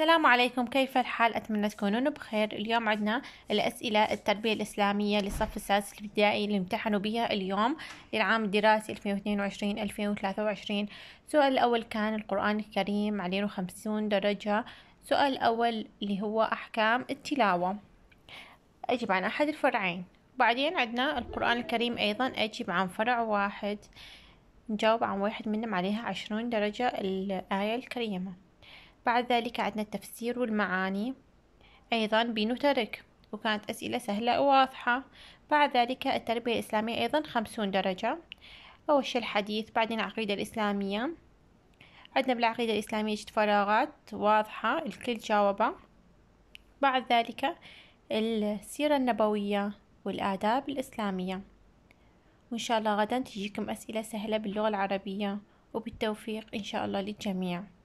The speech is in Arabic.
السلام عليكم كيف الحال أتمنى تكونون بخير اليوم عندنا الأسئلة التربية الإسلامية للصف السادس الابتدائي اللي امتحنوا بها اليوم للعام الدراسي 2022-2023 السؤال الأول كان القرآن الكريم عليه 50 درجة السؤال الأول اللي هو أحكام التلاوة أجب عن أحد الفرعين بعدين عندنا القرآن الكريم أيضا أجب عن فرع واحد نجاوب عن واحد منهم عليها عشرون درجة الآية الكريمة بعد ذلك عندنا التفسير والمعاني أيضا بنترك ترك وكانت أسئلة سهلة وواضحة بعد ذلك التربية الإسلامية أيضا خمسون درجة أول شيء الحديث بعدين العقيدة الإسلامية عندنا بالعقيدة الإسلامية جد فراغات واضحة الكل جاوبه بعد ذلك السيرة النبوية والآداب الإسلامية وإن شاء الله غدا تجيكم أسئلة سهلة باللغة العربية وبالتوفيق إن شاء الله للجميع